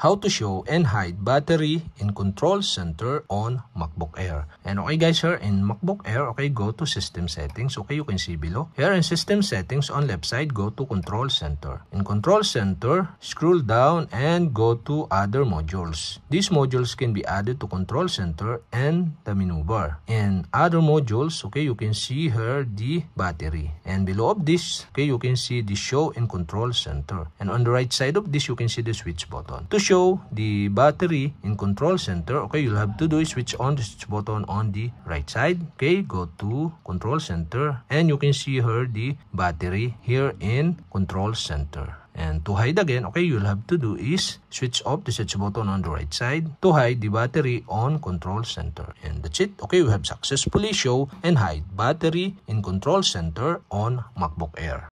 how to show and hide battery in control center on MacBook Air. And okay guys here in MacBook Air, okay go to system settings. Okay you can see below. Here in system settings on left side go to control center. In control center scroll down and go to other modules. These modules can be added to control center and the menu bar. In other modules okay you can see here the battery. And below of this okay you can see the show in control center. And on the right side of this you can see the switch button. To show the battery in control center okay you'll have to do is switch on the switch button on the right side okay go to control center and you can see here the battery here in control center and to hide again, okay, you'll have to do is switch off the switch button on the right side to hide the battery on control center. And that's it. Okay, we have successfully show and hide battery in control center on MacBook Air.